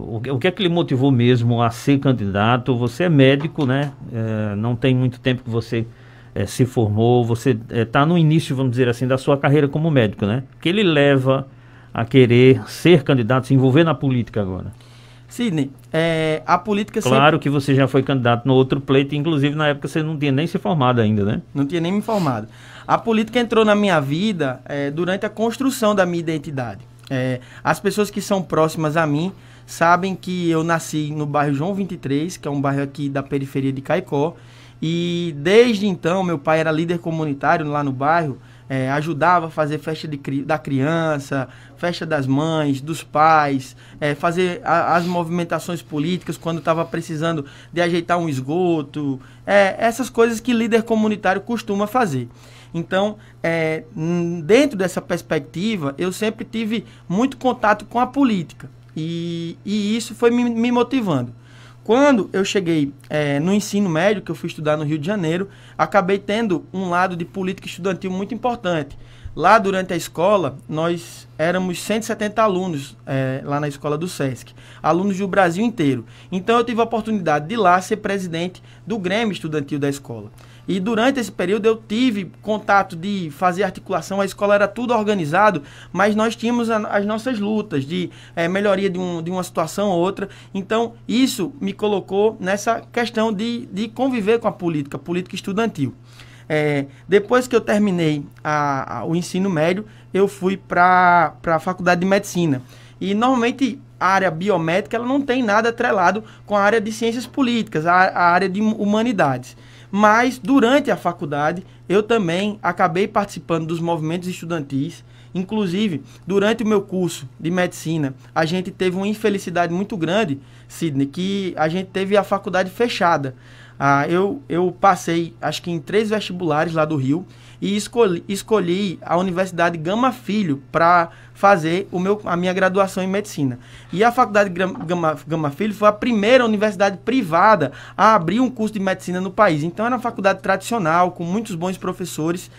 O que é que lhe motivou mesmo a ser candidato? Você é médico, né? É, não tem muito tempo que você é, se formou. Você está é, tá no início, vamos dizer assim, da sua carreira como médico, né? O que ele leva a querer ser candidato, se envolver na política agora? Sidney, é, a política... Claro sempre... que você já foi candidato no outro pleito, inclusive na época você não tinha nem se formado ainda, né? Não tinha nem me formado. A política entrou na minha vida é, durante a construção da minha identidade. É, as pessoas que são próximas a mim sabem que eu nasci no bairro João 23, que é um bairro aqui da periferia de Caicó. E desde então, meu pai era líder comunitário lá no bairro, é, ajudava a fazer festa de, da criança, festa das mães, dos pais, é, fazer a, as movimentações políticas quando estava precisando de ajeitar um esgoto, é, essas coisas que líder comunitário costuma fazer. Então, dentro dessa perspectiva, eu sempre tive muito contato com a política. E, e isso foi me, me motivando. Quando eu cheguei é, no ensino médio, que eu fui estudar no Rio de Janeiro, acabei tendo um lado de política estudantil muito importante. Lá durante a escola, nós éramos 170 alunos é, lá na escola do SESC, alunos do Brasil inteiro. Então eu tive a oportunidade de lá ser presidente do Grêmio Estudantil da escola. E durante esse período eu tive contato de fazer articulação, a escola era tudo organizado, mas nós tínhamos a, as nossas lutas de é, melhoria de, um, de uma situação ou outra. Então, isso me colocou nessa questão de, de conviver com a política, política estudantil. É, depois que eu terminei a, a, o ensino médio, eu fui para a faculdade de medicina. E normalmente a área biomédica ela não tem nada atrelado com a área de ciências políticas, a, a área de humanidades. Mas durante a faculdade eu também acabei participando dos movimentos estudantis. Inclusive, durante o meu curso de medicina, a gente teve uma infelicidade muito grande, Sidney, que a gente teve a faculdade fechada. Ah, eu, eu passei, acho que em três vestibulares lá do Rio e escolhi, escolhi a Universidade Gama Filho para fazer o meu, a minha graduação em medicina. E a Faculdade Gama, Gama Filho foi a primeira universidade privada a abrir um curso de medicina no país. Então era uma faculdade tradicional, com muitos bons professores.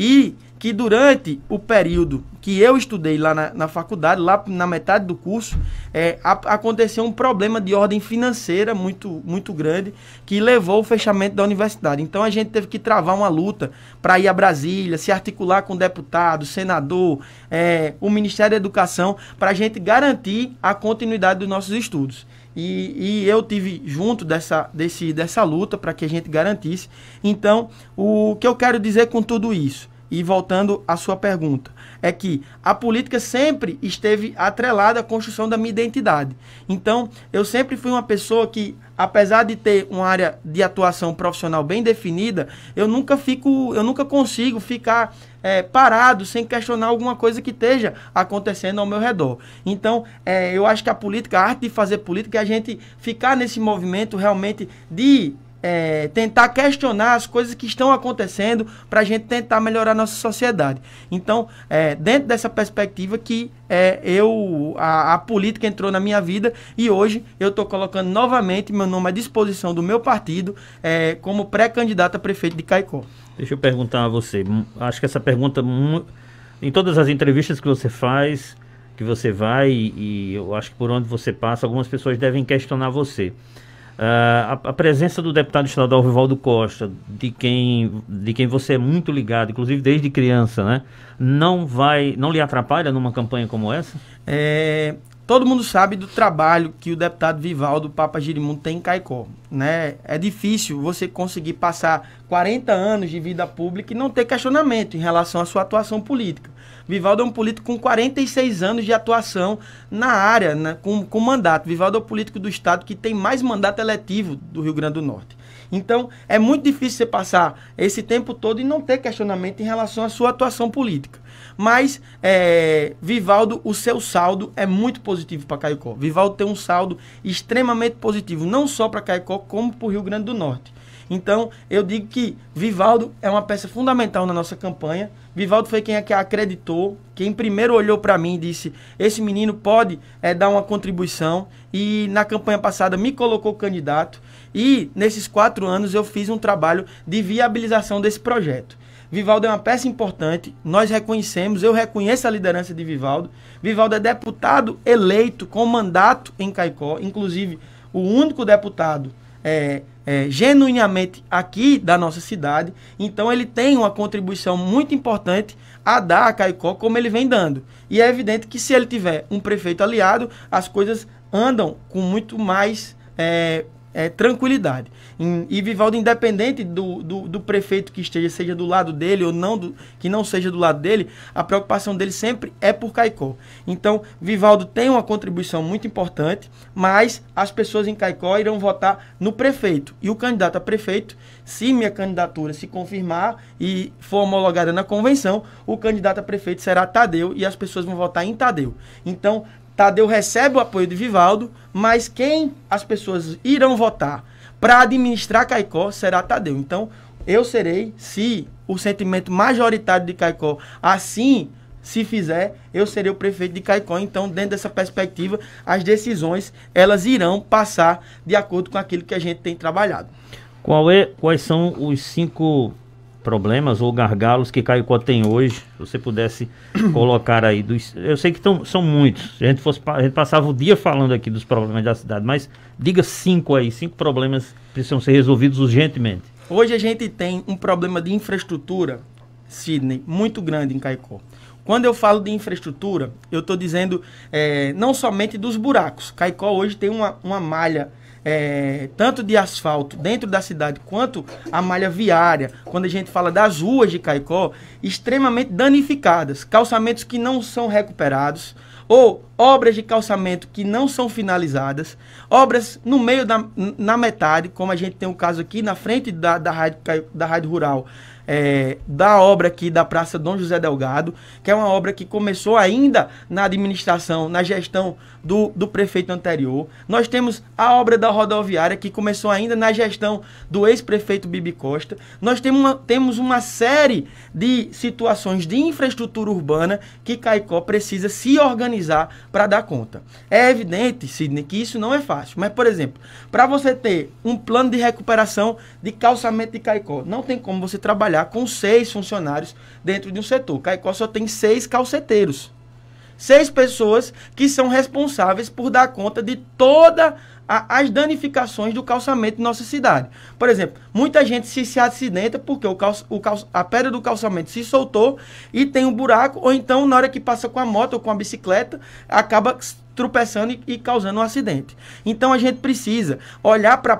E que durante o período que eu estudei lá na, na faculdade, lá na metade do curso, é, a, aconteceu um problema de ordem financeira muito, muito grande que levou ao fechamento da universidade. Então a gente teve que travar uma luta para ir a Brasília, se articular com deputado, senador, é, o Ministério da Educação, para a gente garantir a continuidade dos nossos estudos. E, e eu tive junto dessa, desse, dessa luta para que a gente garantisse. Então, o que eu quero dizer com tudo isso, e voltando à sua pergunta, é que a política sempre esteve atrelada à construção da minha identidade. Então, eu sempre fui uma pessoa que, apesar de ter uma área de atuação profissional bem definida, eu nunca fico, eu nunca consigo ficar é, parado sem questionar alguma coisa que esteja acontecendo ao meu redor. Então, é, eu acho que a política, a arte de fazer política, é a gente ficar nesse movimento realmente de é, tentar questionar as coisas que estão acontecendo para a gente tentar melhorar nossa sociedade. Então, é, dentro dessa perspectiva que é, eu a, a, política entrou na minha vida e hoje eu estou colocando novamente meu nome à disposição do meu partido é, como pré-candidato a prefeito de Caicó. Deixa eu perguntar a você. Hum, acho que essa pergunta hum, em todas as entrevistas que você faz, que você vai e, e eu acho que por onde você passa, algumas pessoas devem questionar você. Ah, a, a, presença do deputado estadual Vivaldo Costa, de quem, de quem você é muito ligado, inclusive desde criança, né? Não vai, não lhe atrapalha numa campanha como essa? É, todo mundo sabe do trabalho que o deputado Vivaldo Papa Girimundo tem em Caicó, né? É difícil você conseguir passar 40 anos de vida pública e não ter questionamento em relação à sua atuação política. Vivaldo é um político com 46 anos de atuação na área, né, com, com mandato. Vivaldo é o político do Estado que tem mais mandato eletivo do Rio Grande do Norte. Então, é muito difícil você passar esse tempo todo e não ter questionamento em relação à sua atuação política. Mas, é, Vivaldo, o seu saldo é muito positivo para Caicó. Vivaldo tem um saldo extremamente positivo, não só para Caicó, como para o Rio Grande do Norte. Então, eu digo que Vivaldo é uma peça fundamental na nossa campanha. Vivaldo foi quem é que acreditou, quem primeiro olhou para mim e disse: esse menino pode é, dar uma contribuição. E na campanha passada me colocou candidato. E nesses quatro anos eu fiz um trabalho de viabilização desse projeto. Vivaldo é uma peça importante, nós reconhecemos, eu reconheço a liderança de Vivaldo. Vivaldo é deputado eleito com mandato em Caicó, inclusive o único deputado é, é, genuinamente aqui da nossa cidade. Então ele tem uma contribuição muito importante a dar a Caicó como ele vem dando. E é evidente que se ele tiver um prefeito aliado, as coisas andam com muito mais é, é, tranquilidade. e Vivaldo, independente do, do, do, prefeito que esteja, seja do lado dele ou não, do, que não seja do lado dele, a preocupação dele sempre é por Caicó. Então, Vivaldo tem uma contribuição muito importante, mas as pessoas em Caicó irão votar no prefeito. E o candidato a prefeito, se minha candidatura se confirmar e for homologada na convenção, o candidato a prefeito será Tadeu e as pessoas vão votar em Tadeu. Então, Tadeu recebe o apoio de Vivaldo, mas quem as pessoas irão votar para administrar Caicó será Tadeu. Então, eu serei, se o sentimento majoritário de Caicó assim se fizer, eu serei o prefeito de Caicó. Então, dentro dessa perspectiva, as decisões elas irão passar de acordo com aquilo que a gente tem trabalhado. Qual é, quais são os cinco problemas ou gargalos que Caicó tem hoje, se você pudesse colocar aí. Dos, eu sei que tão, são muitos. A gente, fosse, a gente passava o dia falando aqui dos problemas da cidade, mas diga cinco aí, cinco problemas precisam ser resolvidos urgentemente. Hoje a gente tem um problema de infraestrutura, Sidney, muito grande em Caicó. Quando eu falo de infraestrutura, eu estou dizendo é, não somente dos buracos. Caicó hoje tem uma, uma malha é, tanto de asfalto dentro da cidade quanto a malha viária, quando a gente fala das ruas de Caicó, extremamente danificadas, calçamentos que não são recuperados ou obras de calçamento que não são finalizadas, obras no meio da na metade, como a gente tem um caso aqui na frente da, da, rádio, da rádio rural, é, da obra aqui da Praça Dom José Delgado, que é uma obra que começou ainda na administração, na gestão do, do prefeito anterior. Nós temos a obra da rodoviária, que começou ainda na gestão do ex-prefeito Bibi Costa. Nós temos uma, temos uma série de situações de infraestrutura urbana que Caicó precisa se organizar para dar conta. É evidente, Sidney, que isso não é fácil. Mas, por exemplo, para você ter um plano de recuperação de calçamento de Caicó, não tem como você trabalhar trabalhar com seis funcionários dentro de um setor. Caicó só tem seis calceteiros. Seis pessoas que são responsáveis por dar conta de toda as danificações do calçamento em nossa cidade. Por exemplo, muita gente se, se acidenta porque o o a pedra do calçamento se soltou e tem um buraco, ou então, na hora que passa com a moto ou com a bicicleta, acaba tropeçando e, e causando um acidente. Então a gente precisa olhar para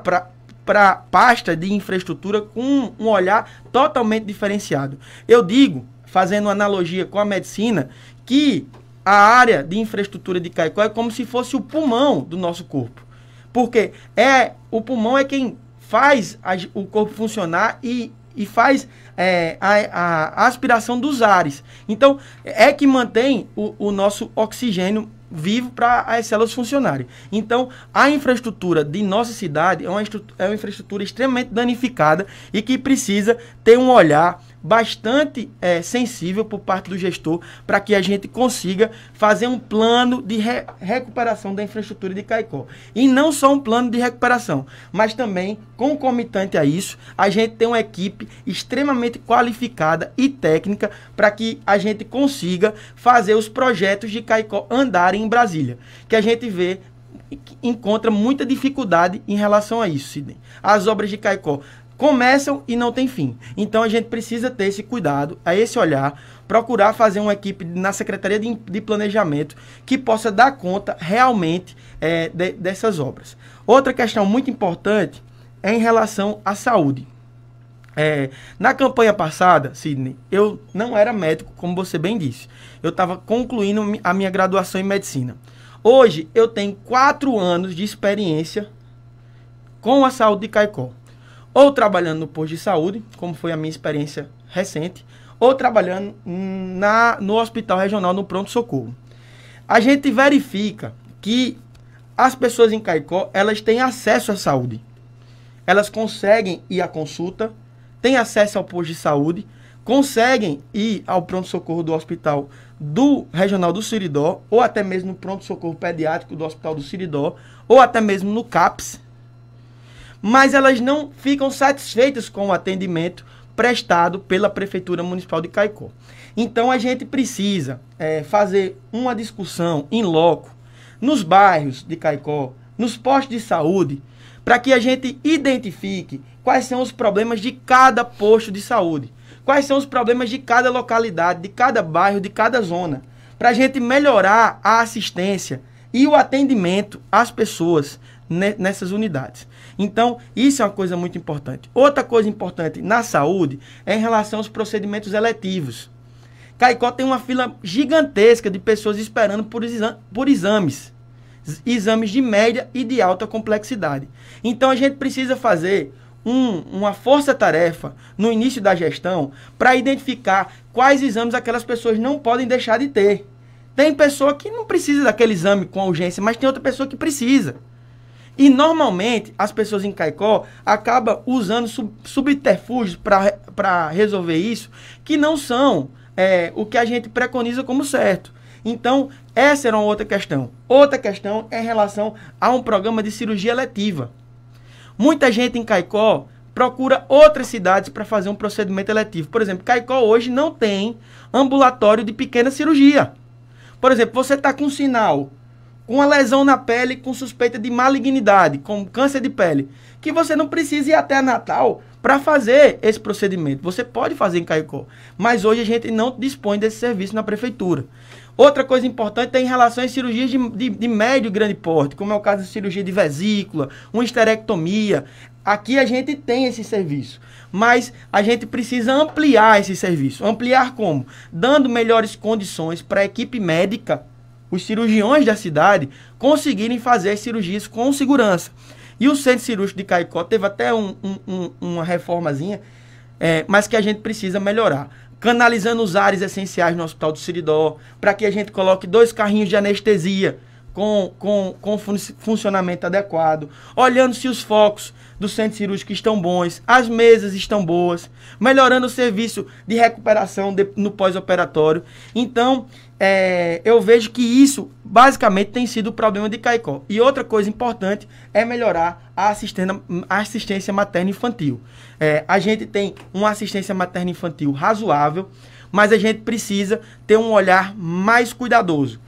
para pasta de infraestrutura com um olhar totalmente diferenciado. Eu digo, fazendo uma analogia com a medicina, que a área de infraestrutura de Caicó é como se fosse o pulmão do nosso corpo. Porque é o pulmão é quem faz a, o corpo funcionar e, e faz é, a, a, aspiração dos ares. Então, é que mantém o, o nosso oxigênio vivo para as células funcionarem. Então, a infraestrutura de nossa cidade é uma, é uma infraestrutura extremamente danificada e que precisa ter um olhar bastante é, sensível por parte do gestor para que a gente consiga fazer um plano de re recuperação da infraestrutura de Caicó. E não só um plano de recuperação, mas também, concomitante a isso, a gente tem uma equipe extremamente qualificada e técnica para que a gente consiga fazer os projetos de Caicó andarem em Brasília. Que a gente vê encontra muita dificuldade em relação a isso, Sidney. As obras de Caicó começam e não tem fim. Então a gente precisa ter esse cuidado, a esse olhar, procurar fazer uma equipe na Secretaria de, Planejamento que possa dar conta realmente é, de, dessas obras. Outra questão muito importante é em relação à saúde. É, na campanha passada, Sidney, eu não era médico, como você bem disse. Eu estava concluindo a minha graduação em medicina. Hoje eu tenho quatro anos de experiência com a saúde de Caicó ou trabalhando no posto de saúde, como foi a minha experiência recente, ou trabalhando na, no hospital regional, no pronto-socorro. A gente verifica que as pessoas em Caicó, elas têm acesso à saúde. Elas conseguem ir à consulta, têm acesso ao posto de saúde, conseguem ir ao pronto-socorro do hospital do Regional do Siridó, ou até mesmo no pronto-socorro pediátrico do Hospital do Siridó, ou até mesmo no CAPS, mas elas não ficam satisfeitas com o atendimento prestado pela Prefeitura Municipal de Caicó. Então a gente precisa é, fazer uma discussão em loco nos bairros de Caicó, nos postos de saúde, para que a gente identifique quais são os problemas de cada posto de saúde, quais são os problemas de cada localidade, de cada bairro, de cada zona, para a gente melhorar a assistência e o atendimento às pessoas nessas unidades. Então, isso é uma coisa muito importante. Outra coisa importante na saúde é em relação aos procedimentos eletivos. Caicó tem uma fila gigantesca de pessoas esperando por, por exames. Exames de média e de alta complexidade. Então a gente precisa fazer um, uma força-tarefa no início da gestão para identificar quais exames aquelas pessoas não podem deixar de ter. Tem pessoa que não precisa daquele exame com urgência, mas tem outra pessoa que precisa. E normalmente as pessoas em Caicó acabam usando sub, subterfúgios para resolver isso, que não são é, o que a gente preconiza como certo. Então, essa era uma outra questão. Outra questão é em relação a um programa de cirurgia letiva. Muita gente em Caicó procura outras cidades para fazer um procedimento eletivo. Por exemplo, Caicó hoje não tem ambulatório de pequena cirurgia. Por exemplo, você está com um sinal com uma lesão na pele com suspeita de malignidade, com câncer de pele, que você não precisa ir até Natal para fazer esse procedimento. Você pode fazer em Caicó, mas hoje a gente não dispõe desse serviço na prefeitura. Outra coisa importante é em relação às cirurgias de, de, de médio e grande porte, como é o caso de cirurgia de vesícula, uma esterectomia. Aqui a gente tem esse serviço, mas a gente precisa ampliar esse serviço. Ampliar como? Dando melhores condições para a equipe médica os cirurgiões da cidade conseguirem fazer as cirurgias com segurança. E o centro cirúrgico de Caicó teve até um, um, uma reformazinha, é, mas que a gente precisa melhorar. Canalizando os ares essenciais no Hospital do Siridó, para que a gente coloque dois carrinhos de anestesia com, com, com funcionamento adequado. Olhando se os focos do centro que estão bons, as mesas estão boas, melhorando o serviço de recuperação de, no pós-operatório. Então, é, eu vejo que isso basicamente tem sido o problema de Caicó. E outra coisa importante é melhorar a assistência, a assistência materna infantil. É, a gente tem uma assistência materna infantil razoável, mas a gente precisa ter um olhar mais cuidadoso.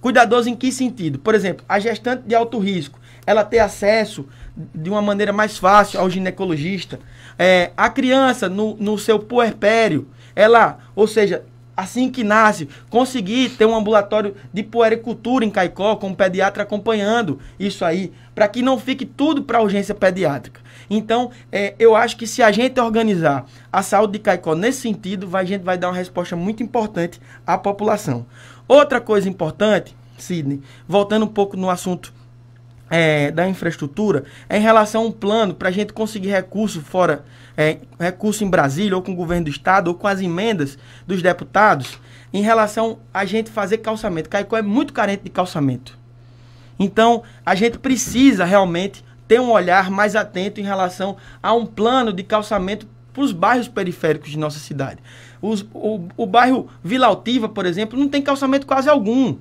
Cuidadoso em que sentido? Por exemplo, a gestante de alto risco, ela ter acesso de uma maneira mais fácil ao ginecologista. É, a criança, no, no seu puerpério, ela, ou seja, assim que nasce, conseguir ter um ambulatório de puericultura em Caicó, com um pediatra acompanhando isso aí, para que não fique tudo para urgência pediátrica. Então, é, eu acho que se a gente organizar a saúde de Caicó nesse sentido, vai, a gente vai dar uma resposta muito importante à população. Outra coisa importante, Sidney, voltando um pouco no assunto é, da infraestrutura é em relação a um plano para a gente conseguir recurso fora, é, recurso em Brasília, ou com o governo do estado, ou com as emendas dos deputados, em relação a gente fazer calçamento. Caicó é muito carente de calçamento. Então, a gente precisa realmente ter um olhar mais atento em relação a um plano de calçamento para os bairros periféricos de nossa cidade. Os, o, o bairro Vila Altiva, por exemplo, não tem calçamento quase algum.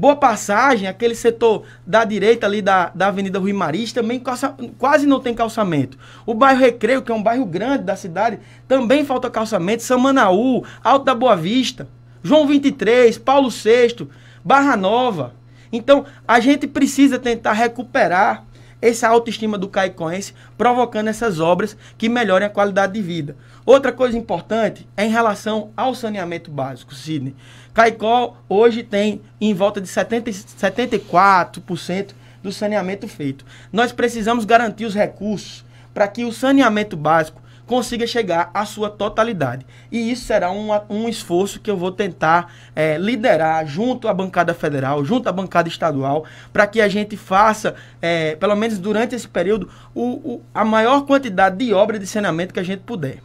Boa Passagem, aquele setor da direita ali da, da Avenida Rui Maris, também calça, quase não tem calçamento. O bairro Recreio, que é um bairro grande da cidade, também falta calçamento. Samanaú, Alto da Boa Vista, João 23, Paulo VI, Barra Nova. Então, a gente precisa tentar recuperar essa autoestima do caicoense, provocando essas obras que melhorem a qualidade de vida. Outra coisa importante é em relação ao saneamento básico, Sidney. Caicó hoje tem em volta de 70, 74% do saneamento feito. Nós precisamos garantir os recursos para que o saneamento básico consiga chegar à sua totalidade. E isso será um, um esforço que eu vou tentar é, liderar junto à bancada federal, junto à bancada estadual, para que a gente faça, é, pelo menos durante esse período, o, o, a maior quantidade de obra de saneamento que a gente puder.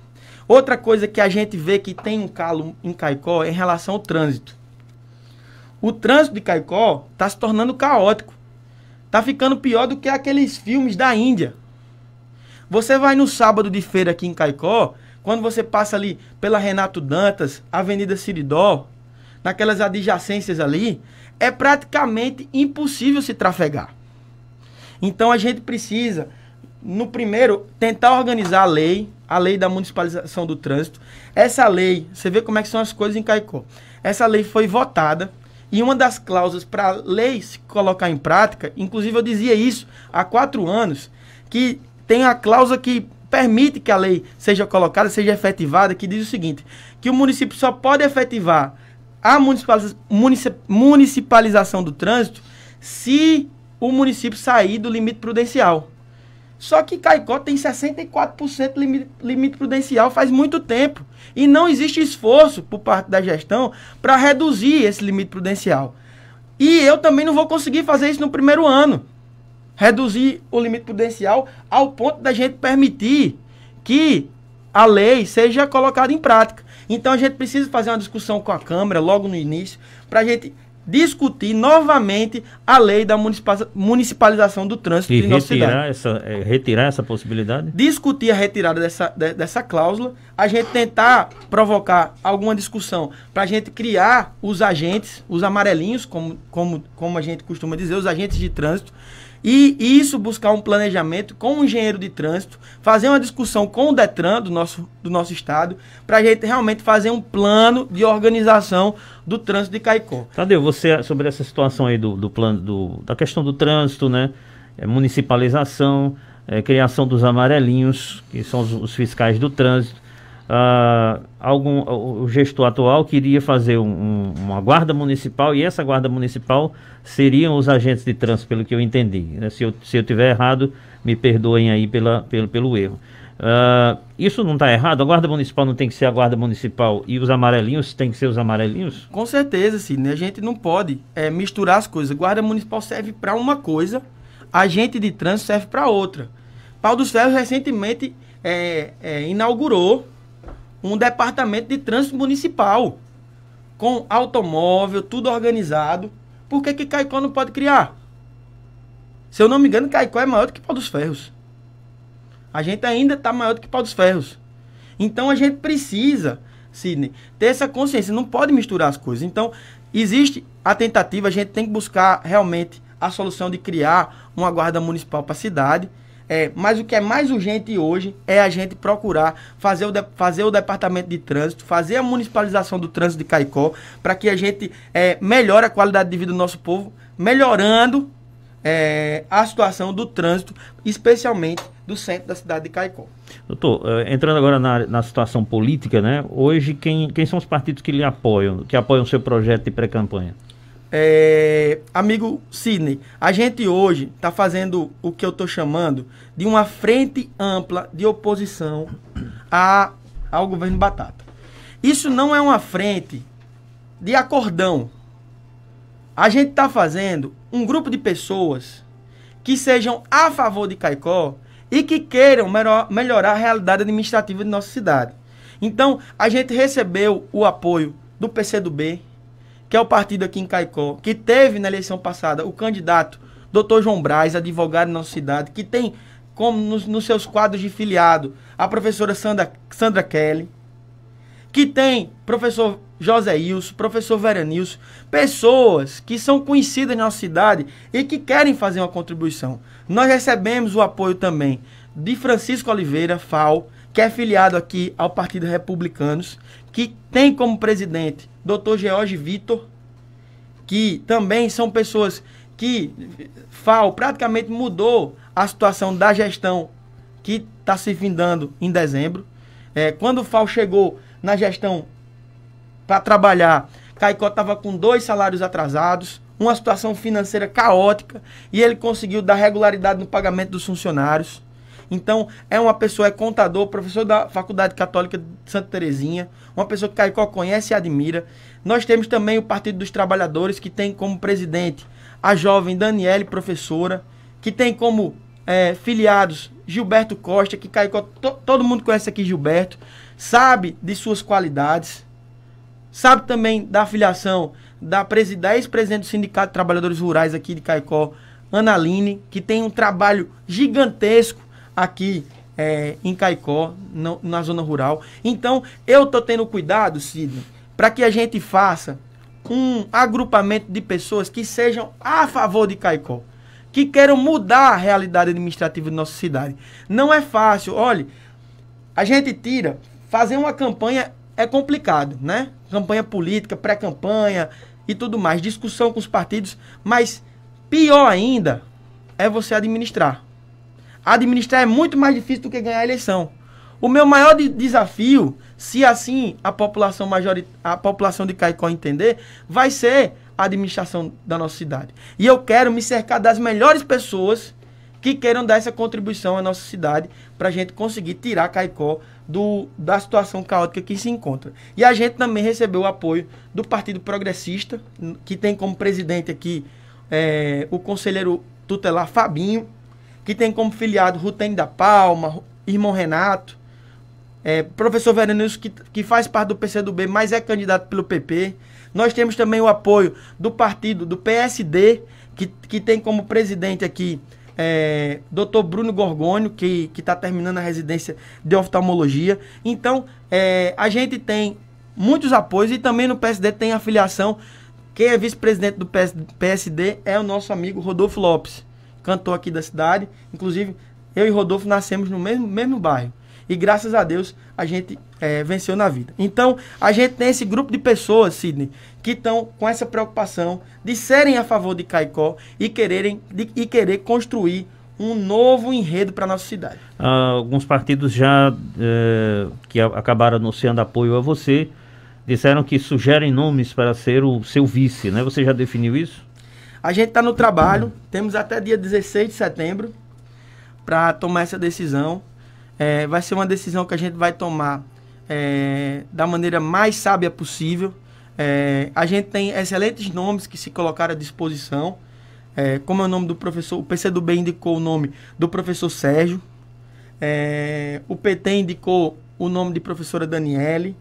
Outra coisa que a gente vê que tem um calo em Caicó é em relação ao trânsito. O trânsito de Caicó está se tornando caótico. Está ficando pior do que aqueles filmes da Índia você vai no sábado de feira aqui em Caicó, quando você passa ali pela Renato Dantas, Avenida Siridó, naquelas adjacências ali, é praticamente impossível se trafegar. Então a gente precisa, no primeiro, tentar organizar a lei, a lei da municipalização do trânsito. Essa lei, você vê como é que são as coisas em Caicó. Essa lei foi votada e uma das cláusulas para a lei se colocar em prática, inclusive eu dizia isso há quatro anos, que tem a cláusula que permite que a lei seja colocada, seja efetivada, que diz o seguinte: que o município só pode efetivar a municipalização do trânsito se o município sair do limite prudencial. Só que Caicó tem 64% limite, limite prudencial faz muito tempo. E não existe esforço por parte da gestão para reduzir esse limite prudencial. E eu também não vou conseguir fazer isso no primeiro ano reduzir o limite prudencial ao ponto da gente permitir que a lei seja colocada em prática. Então a gente precisa fazer uma discussão com a Câmara logo no início para a gente discutir novamente a lei da municipalização do trânsito e nossa retirar cidade. Essa, é, retirar essa possibilidade? Discutir a retirada dessa, de, dessa cláusula, a gente tentar provocar alguma discussão para a gente criar os agentes, os amarelinhos, como, como, como a gente costuma dizer, os agentes de trânsito, e isso buscar um planejamento com o um engenheiro de trânsito, fazer uma discussão com o Detran do nosso, do nosso estado, para a gente realmente fazer um plano de organização do trânsito de Caicó. Tadeu, você sobre essa situação aí do, do plano do, da questão do trânsito, né? É, municipalização, é, criação dos amarelinhos, que são os, os fiscais do trânsito ah, algum, o gestor atual queria fazer um, uma guarda municipal e essa guarda municipal seriam os agentes de trânsito, pelo que eu entendi. Né? Se eu, se eu tiver errado, me perdoem aí pela, pelo, pelo erro. Ah, isso não está errado? A guarda municipal não tem que ser a guarda municipal e os amarelinhos tem que ser os amarelinhos? Com certeza, Sidney. A gente não pode é, misturar as coisas. Guarda municipal serve para uma coisa, agente de trânsito serve para outra. Paulo dos Ferros recentemente é, é, inaugurou um departamento de trânsito municipal com automóvel, tudo organizado. Por que que Caicó não pode criar? Se eu não me engano, Caicó é maior do que Pau dos Ferros. A gente ainda está maior do que Pau dos Ferros. Então a gente precisa, Sidney, ter essa consciência. Não pode misturar as coisas. Então, existe a tentativa, a gente tem que buscar realmente a solução de criar uma guarda municipal para a cidade. É, mas o que é mais urgente hoje é a gente procurar fazer o, de, fazer o departamento de trânsito, fazer a municipalização do trânsito de Caicó, para que a gente é, melhore a qualidade de vida do nosso povo, melhorando é, a situação do trânsito, especialmente do centro da cidade de Caicó. Doutor, é, entrando agora na, na situação política, né? Hoje, quem, quem são os partidos que lhe apoiam, que apoiam o seu projeto de pré-campanha? É, amigo Sidney, a gente hoje está fazendo o que eu estou chamando de uma frente ampla de oposição a, ao governo Batata. Isso não é uma frente de acordão. A gente está fazendo um grupo de pessoas que sejam a favor de Caicó e que queiram melhorar a realidade administrativa de nossa cidade. Então, a gente recebeu o apoio do PCdoB, que é o partido aqui em Caicó, que teve na eleição passada o candidato Dr. João Braz, advogado na nossa cidade, que tem como nos, nos seus quadros de filiado a professora Sandra, Sandra Kelly, que tem professor José Ilso, professor Veranilson, pessoas que são conhecidas na nossa cidade e que querem fazer uma contribuição. Nós recebemos o apoio também de Francisco Oliveira, FAO, que é filiado aqui ao Partido Republicanos, que tem como presidente Dr. George Vitor, que também são pessoas que FAO praticamente mudou a situação da gestão que está se findando em dezembro. É, quando o FAO chegou na gestão para trabalhar, Caicó estava com dois salários atrasados, uma situação financeira caótica e ele conseguiu dar regularidade no pagamento dos funcionários. Então, é uma pessoa, é contador, professor da Faculdade Católica de Santa Terezinha, uma pessoa que Caicó conhece e admira. Nós temos também o Partido dos Trabalhadores, que tem como presidente a jovem Daniele, professora, que tem como é, filiados Gilberto Costa, que Caicó, to, todo mundo conhece aqui Gilberto, sabe de suas qualidades, sabe também da filiação da, da ex-presidente do Sindicato de Trabalhadores Rurais aqui de Caicó, Analine, que tem um trabalho gigantesco aqui é, em Caicó, no, na zona rural. Então, eu estou tendo cuidado, Sidney, para que a gente faça um agrupamento de pessoas que sejam a favor de Caicó, que queiram mudar a realidade administrativa de nossa cidade. Não é fácil, olha, a gente tira, fazer uma campanha é complicado, né? Campanha política, pré-campanha e tudo mais, discussão com os partidos, mas pior ainda é você administrar. Administrar é muito mais difícil do que ganhar a eleição. O meu maior de desafio, se assim a população major, a população de Caicó entender, vai ser a administração da nossa cidade. E eu quero me cercar das melhores pessoas que queiram dar essa contribuição à nossa cidade para a gente conseguir tirar Caicó do, da situação caótica que se encontra. E a gente também recebeu o apoio do Partido Progressista, que tem como presidente aqui é, o conselheiro tutelar Fabinho, que tem como filiado Rutem da Palma, Irmão Renato, é, professor Veranilson, que, que faz parte do PCdoB, mas é candidato pelo PP. Nós temos também o apoio do partido do PSD, que, que tem como presidente aqui é, Dr. Bruno Gorgônio, que está terminando a residência de oftalmologia. Então, é, a gente tem muitos apoios e também no PSD tem afiliação. Quem é vice-presidente do PSD é o nosso amigo Rodolfo Lopes cantor aqui da cidade. Inclusive, eu e Rodolfo nascemos no mesmo, mesmo bairro. E graças a Deus a gente é, venceu na vida. Então, a gente tem esse grupo de pessoas, Sidney, que estão com essa preocupação de serem a favor de Caicó e, quererem, de, e querer construir um novo enredo para nossa cidade. Ah, alguns partidos já é, que acabaram anunciando apoio a você disseram que sugerem nomes para ser o seu vice, né? Você já definiu isso? A gente está no trabalho, temos até dia 16 de setembro para tomar essa decisão. É, vai ser uma decisão que a gente vai tomar é, da maneira mais sábia possível. É, a gente tem excelentes nomes que se colocaram à disposição. É, como é o nome do professor? O PCdoB indicou o nome do professor Sérgio. É, o PT indicou o nome de professora Daniele.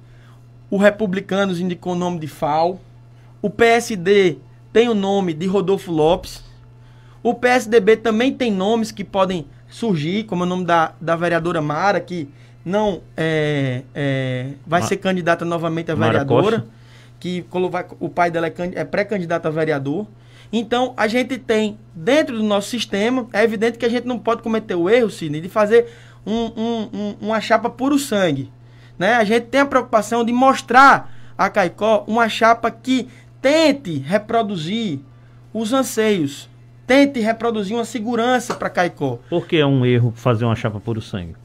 O Republicanos indicou o nome de FAO. O PSD tem o nome de Rodolfo Lopes. O PSDB também tem nomes que podem surgir, como é o nome da, da vereadora Mara, que não é, é vai Ma ser candidata novamente a vereadora, que o pai dela é, é pré-candidato a vereador. Então, a gente tem, dentro do nosso sistema, é evidente que a gente não pode cometer o erro, Sidney, de fazer um, um, um, uma chapa puro sangue. Né? A gente tem a preocupação de mostrar a Caicó uma chapa que tente reproduzir os anseios, tente reproduzir uma segurança para Caicó. Por que é um erro fazer uma chapa puro sangue?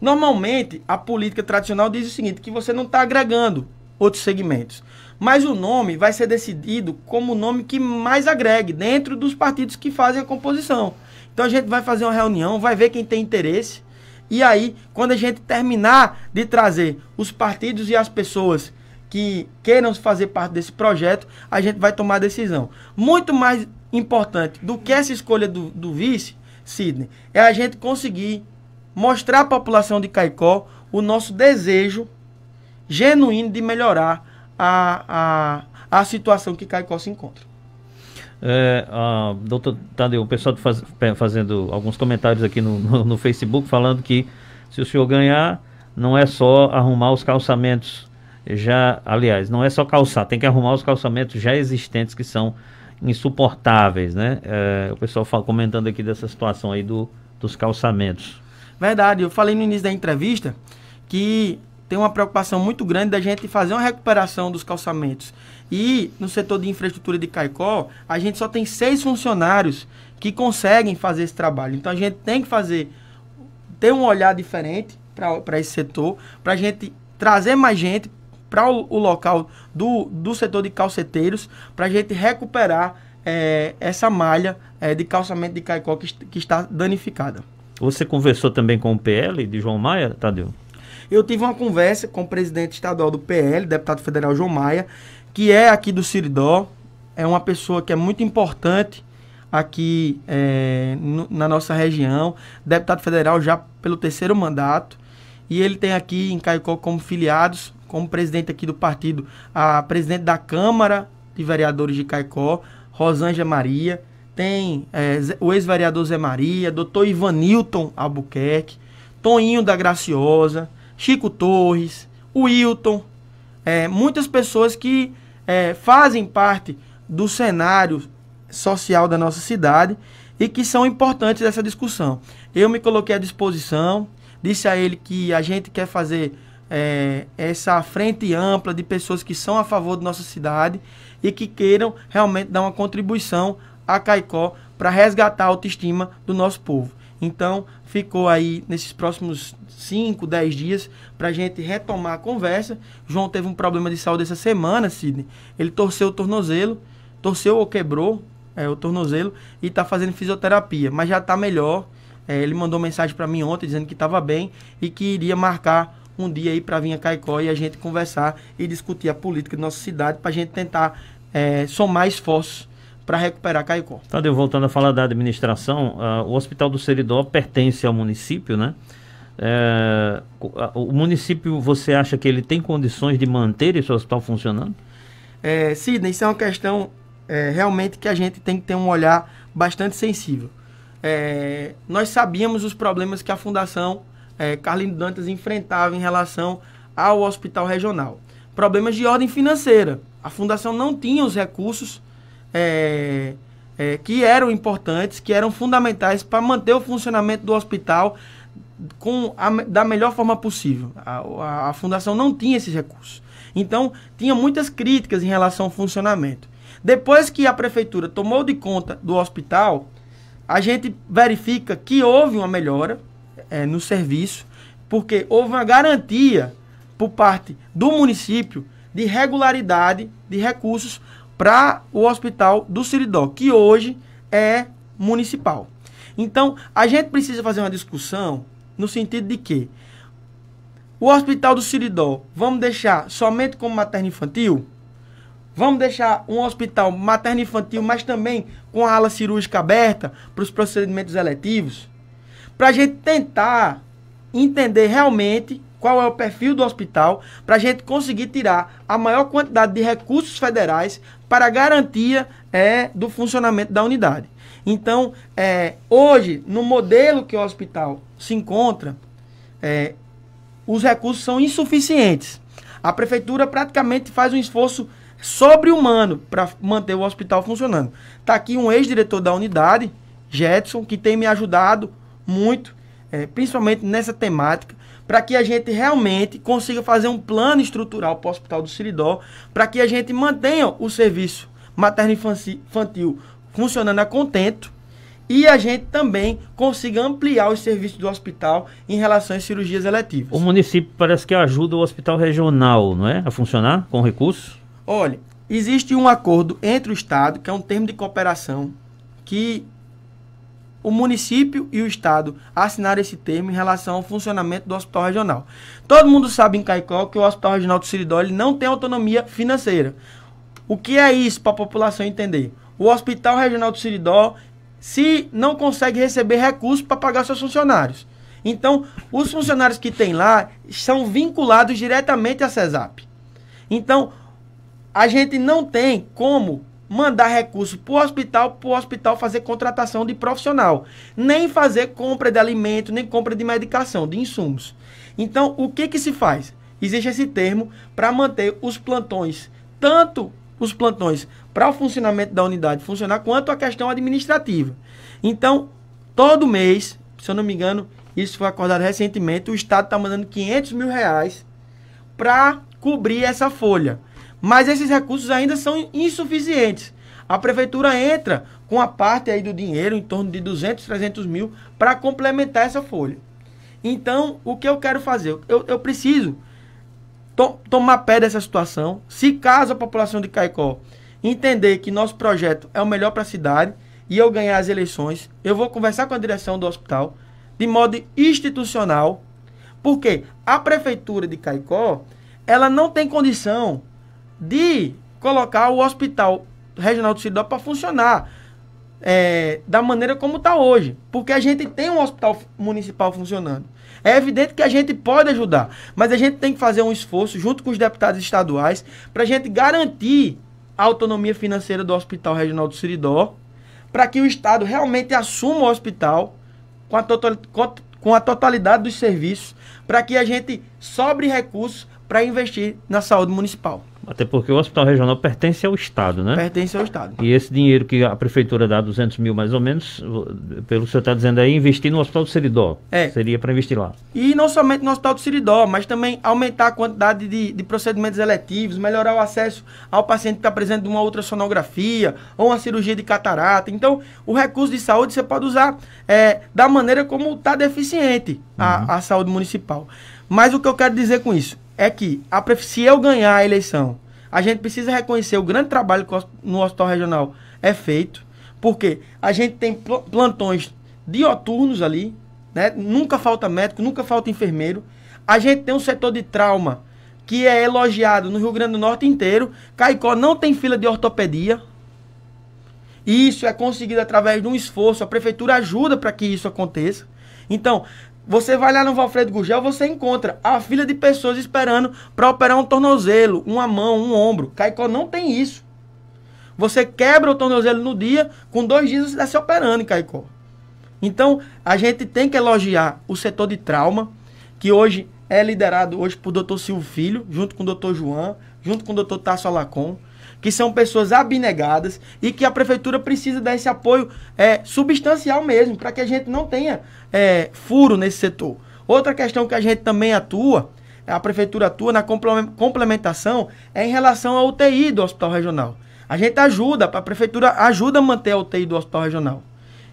Normalmente, a política tradicional diz o seguinte, que você não está agregando outros segmentos. Mas o nome vai ser decidido como o nome que mais agregue dentro dos partidos que fazem a composição. Então a gente vai fazer uma reunião, vai ver quem tem interesse. E aí, quando a gente terminar de trazer os partidos e as pessoas que queiram fazer parte desse projeto, a gente vai tomar decisão. Muito mais importante do que essa escolha do, do vice, Sidney, é a gente conseguir mostrar à população de Caicó o nosso desejo genuíno de melhorar a, a, a situação que Caicó se encontra. É, doutor Tadeu, o pessoal tá faz, fazendo alguns comentários aqui no, no, no Facebook falando que se o senhor ganhar, não é só arrumar os calçamentos já, aliás, não é só calçar, tem que arrumar os calçamentos já existentes que são insuportáveis, né? É, o pessoal fala, comentando aqui dessa situação aí do, dos calçamentos. Verdade, eu falei no início da entrevista que tem uma preocupação muito grande da gente fazer uma recuperação dos calçamentos. E no setor de infraestrutura de Caicó, a gente só tem seis funcionários que conseguem fazer esse trabalho. Então a gente tem que fazer, ter um olhar diferente para esse setor, para a gente trazer mais gente, para o, o, local do, do setor de calceteiros, para a gente recuperar é, essa malha é, de calçamento de caicó que, que está danificada. Você conversou também com o PL de João Maia, Tadeu? Eu tive uma conversa com o presidente estadual do PL, deputado federal João Maia, que é aqui do Siridó, é uma pessoa que é muito importante aqui é, no, na nossa região, deputado federal já pelo terceiro mandato, e ele tem aqui em Caicó como filiados como presidente aqui do partido, a presidente da Câmara de Vereadores de Caicó, Rosângela Maria, tem é, o ex-vereador Zé Maria, doutor Ivanilton Albuquerque, Toninho da Graciosa, Chico Torres, Wilton, é, muitas pessoas que é, fazem parte do cenário social da nossa cidade e que são importantes dessa discussão. Eu me coloquei à disposição, disse a ele que a gente quer fazer é, essa frente ampla de pessoas que são a favor da nossa cidade e que queiram realmente dar uma contribuição a Caicó para resgatar a autoestima do nosso povo. Então, ficou aí nesses próximos 5, 10 dias para a gente retomar a conversa. João teve um problema de saúde essa semana, Sidney. Ele torceu o tornozelo, torceu ou quebrou é, o tornozelo e está fazendo fisioterapia, mas já está melhor. É, ele mandou mensagem para mim ontem dizendo que estava bem e que iria marcar um dia aí para vir a Caicó e a gente conversar e discutir a política da nossa cidade para a gente tentar é, somar esforços para recuperar Caicó. Tadeu, voltando a falar da administração, uh, o Hospital do Seridó pertence ao município, né? É, o município, você acha que ele tem condições de manter esse hospital funcionando? É, Sidney, isso é uma questão é, realmente que a gente tem que ter um olhar bastante sensível. É, nós sabíamos os problemas que a fundação é, Dantas enfrentava em relação ao hospital regional. Problemas de ordem financeira. A fundação não tinha os recursos é, é, que eram importantes, que eram fundamentais para manter o funcionamento do hospital com a, da melhor forma possível. A, a, a fundação não tinha esses recursos. Então, tinha muitas críticas em relação ao funcionamento. Depois que a prefeitura tomou de conta do hospital, a gente verifica que houve uma melhora, é, no serviço, porque houve uma garantia por parte do município de regularidade de recursos para o hospital do Siridó, que hoje é municipal. Então, a gente precisa fazer uma discussão no sentido de que o hospital do Siridó, vamos deixar somente como materno infantil? Vamos deixar um hospital materno infantil, mas também com a ala cirúrgica aberta para os procedimentos eletivos? para a gente tentar entender realmente qual é o perfil do hospital, para a gente conseguir tirar a maior quantidade de recursos federais para garantia é, do funcionamento da unidade. Então, é, hoje, no modelo que o hospital se encontra, é, os recursos são insuficientes. A prefeitura praticamente faz um esforço sobre-humano para manter o hospital funcionando. Está aqui um ex-diretor da unidade, Jetson, que tem me ajudado muito, é, principalmente nessa temática, para que a gente realmente consiga fazer um plano estrutural para o Hospital do Siridó, para que a gente mantenha o serviço materno-infantil funcionando a contento e a gente também consiga ampliar os serviços do hospital em relação às cirurgias eletivas. O município parece que ajuda o hospital regional, não é? A funcionar com recursos? Olha, existe um acordo entre o Estado, que é um termo de cooperação, que o município e o Estado assinaram esse termo em relação ao funcionamento do hospital regional. Todo mundo sabe em Caicó que o hospital regional do Siridó não tem autonomia financeira. O que é isso para a população entender? O hospital regional do Siridó se não consegue receber recursos para pagar seus funcionários. Então, os funcionários que tem lá são vinculados diretamente à CESAP. Então, a gente não tem como mandar recurso para o hospital, para o hospital fazer contratação de profissional. Nem fazer compra de alimento, nem compra de medicação, de insumos. Então, o que, que se faz? Existe esse termo para manter os plantões, tanto os plantões para o funcionamento da unidade funcionar, quanto a questão administrativa. Então, todo mês, se eu não me engano, isso foi acordado recentemente, o Estado está mandando 500 mil reais para cobrir essa folha. Mas esses recursos ainda são insuficientes. A prefeitura entra com a parte aí do dinheiro, em torno de 200, 300 mil, para complementar essa folha. Então, o que eu quero fazer? Eu, eu preciso to tomar pé dessa situação. Se caso a população de Caicó entender que nosso projeto é o melhor para a cidade e eu ganhar as eleições, eu vou conversar com a direção do hospital de modo institucional, porque a prefeitura de Caicó, ela não tem condição de colocar o hospital regional do Sidop para funcionar é, da maneira como está hoje. Porque a gente tem um hospital municipal funcionando. É evidente que a gente pode ajudar, mas a gente tem que fazer um esforço junto com os deputados estaduais para a gente garantir a autonomia financeira do Hospital Regional do Siridó, para que o Estado realmente assuma o hospital com a, total, com a totalidade dos serviços, para que a gente sobre recursos para investir na saúde municipal. Até porque o hospital regional pertence ao Estado, né? Pertence ao Estado. E esse dinheiro que a prefeitura dá, 200 mil mais ou menos, pelo que o senhor está dizendo aí, investir no Hospital do Seridó. É. Seria para investir lá. E não somente no Hospital do Seridó, mas também aumentar a quantidade de, de procedimentos eletivos, melhorar o acesso ao paciente que está presente de uma sonografia ou uma cirurgia de catarata. Então, o recurso de saúde você pode usar é, da maneira como está deficiente a, uhum. a saúde municipal. Mas o que eu quero dizer com isso? é que a, se eu ganhar a eleição, a gente precisa reconhecer o grande trabalho que no hospital regional é feito, porque a gente tem plantões dioturnos ali, né? nunca falta médico, nunca falta enfermeiro. A gente tem um setor de trauma que é elogiado no Rio Grande do Norte inteiro. Caicó não tem fila de ortopedia. Isso é conseguido através de um esforço, a prefeitura ajuda para que isso aconteça. Então, você vai lá no Valfredo Gugel, você encontra a fila de pessoas esperando para operar um tornozelo, uma mão, um ombro. Caicó não tem isso. Você quebra o tornozelo no dia, com dois dias você está se operando em Caicó. Então, a gente tem que elogiar o setor de trauma, que hoje é liderado hoje por Dr. Silvio Filho, junto com o Dr. João, junto com o Dr. Tasso Alacon que são pessoas abnegadas e que a prefeitura precisa dar esse apoio é, substancial mesmo, para que a gente não tenha é, furo nesse setor. Outra questão que a gente também atua, a prefeitura atua na complementação, é em relação à UTI do hospital regional. A gente ajuda, a prefeitura ajuda a manter a UTI do hospital regional.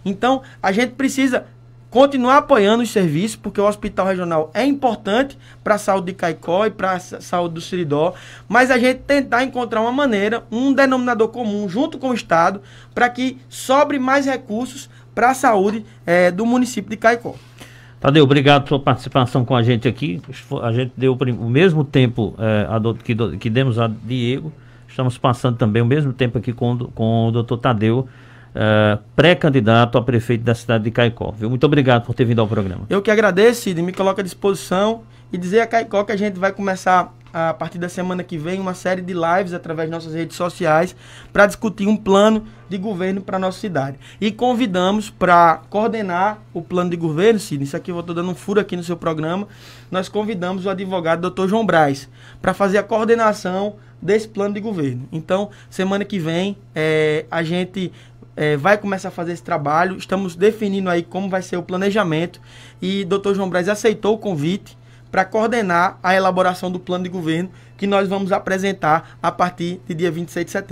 Então, a gente precisa continuar apoiando os serviços, porque o hospital regional é importante para a saúde de Caicó e para a saúde do Siridó, mas a gente tentar encontrar uma maneira, um denominador comum junto com o Estado, para que sobre mais recursos para a saúde é, do município de Caicó. Tadeu, obrigado pela participação com a gente aqui. A gente deu o mesmo tempo é, do, que, que demos a Diego. Estamos passando também o mesmo tempo aqui com, com o doutor Tadeu uh, pré-candidato a prefeito da cidade de Caicó. Viu? Muito obrigado por ter vindo ao programa. Eu que agradeço, Cid, me coloco à disposição e dizer a Caicó que a gente vai começar a partir da semana que vem uma série de lives através de nossas redes sociais para discutir um plano de governo para nossa cidade. E convidamos para coordenar o plano de governo, Cid, isso aqui eu estou dando um furo aqui no seu programa, nós convidamos o advogado Dr. João Braz para fazer a coordenação desse plano de governo. Então, semana que vem, é, a gente é, vai começar a fazer esse trabalho. Estamos definindo aí como vai ser o planejamento e doutor João Braz aceitou o convite para coordenar a elaboração do plano de governo que nós vamos apresentar a partir de dia 26 de setembro.